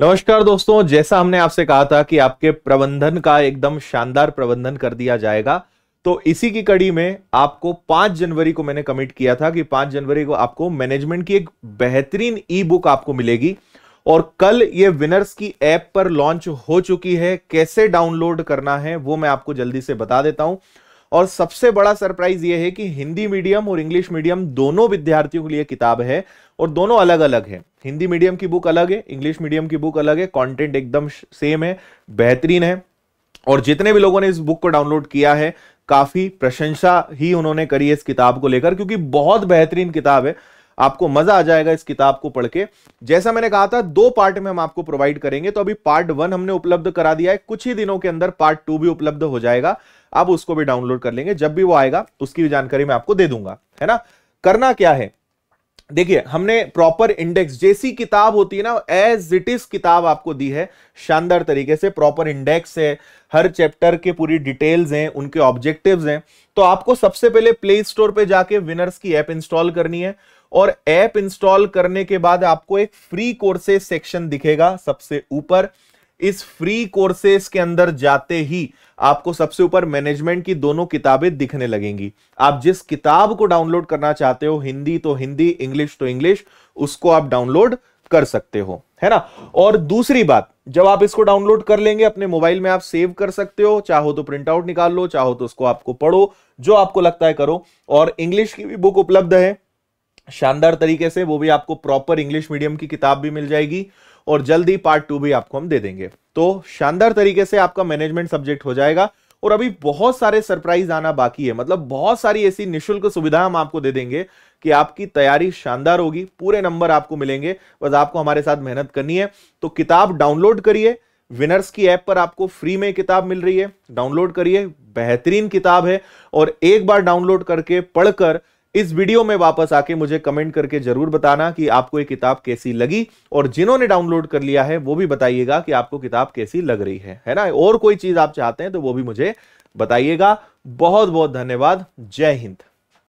नमस्कार दोस्तों जैसा हमने आपसे कहा था कि आपके प्रबंधन का एकदम शानदार प्रबंधन कर दिया जाएगा तो इसी की कड़ी में आपको 5 जनवरी को मैंने कमिट किया था कि 5 जनवरी को आपको मैनेजमेंट की एक बेहतरीन ई बुक आपको मिलेगी और कल ये विनर्स की ऐप पर लॉन्च हो चुकी है कैसे डाउनलोड करना है वो मैं आपको जल्दी से बता देता हूं और सबसे बड़ा सरप्राइज ये है कि हिंदी मीडियम और इंग्लिश मीडियम दोनों विद्यार्थियों के लिए किताब है और दोनों अलग अलग है हिंदी मीडियम की बुक अलग है इंग्लिश मीडियम की बुक अलग है कॉन्टेंट एकदम सेम है बेहतरीन है और जितने भी लोगों ने इस बुक को डाउनलोड किया है काफी प्रशंसा ही उन्होंने करी है इस किताब को लेकर क्योंकि बहुत बेहतरीन किताब है आपको मजा आ जाएगा इस किताब को पढ़ के जैसा मैंने कहा था दो पार्ट में हम आपको प्रोवाइड करेंगे तो अभी पार्ट वन हमने उपलब्ध करा दिया है कुछ ही दिनों के अंदर पार्ट टू भी उपलब्ध हो जाएगा आप उसको भी डाउनलोड कर लेंगे जब भी वो आएगा उसकी जानकारी मैं आपको दे दूंगा है ना करना क्या है देखिए हमने प्रॉपर इंडेक्स जैसी किताब होती है ना एज इट इज किताब आपको दी है शानदार तरीके से प्रॉपर इंडेक्स है हर चैप्टर के पूरी डिटेल्स हैं उनके ऑब्जेक्टिव्स हैं तो आपको सबसे पहले प्ले स्टोर पे जाके विनर्स की ऐप इंस्टॉल करनी है और ऐप इंस्टॉल करने के बाद आपको एक फ्री कोर्सेज सेक्शन दिखेगा सबसे ऊपर इस फ्री कोर्सेज के अंदर जाते ही आपको सबसे ऊपर मैनेजमेंट की दोनों किताबें दिखने लगेंगी आप जिस किताब को डाउनलोड करना चाहते हो हिंदी तो हिंदी इंग्लिश तो इंग्लिश उसको आप डाउनलोड कर सकते हो है ना और दूसरी बात जब आप इसको डाउनलोड कर लेंगे अपने मोबाइल में आप सेव कर सकते हो चाहो तो प्रिंट आउट निकाल लो चाहो तो उसको आपको पढ़ो जो आपको लगता है करो और इंग्लिश की भी बुक उपलब्ध है शानदार तरीके से वो भी आपको प्रॉपर इंग्लिश मीडियम की किताब भी मिल जाएगी और जल्दी पार्ट टू भी आपको हम दे देंगे तो शानदार तरीके से आपका मैनेजमेंट सब्जेक्ट हो जाएगा और अभी बहुत सारे सरप्राइज आना बाकी है मतलब बहुत सारी ऐसी निशुल्क सुविधा हम आपको दे देंगे कि आपकी तैयारी शानदार होगी पूरे नंबर आपको मिलेंगे बस आपको हमारे साथ मेहनत करनी है तो किताब डाउनलोड करिए विनर्स की ऐप पर आपको फ्री में किताब मिल रही है डाउनलोड करिए बेहतरीन किताब है और एक बार डाउनलोड करके पढ़कर इस वीडियो में वापस आके मुझे कमेंट करके जरूर बताना कि आपको ये किताब कैसी लगी और जिन्होंने डाउनलोड कर लिया है वो भी बताइएगा कि आपको किताब कैसी लग रही है है ना और कोई चीज आप चाहते हैं तो वो भी मुझे बताइएगा बहुत बहुत धन्यवाद जय हिंद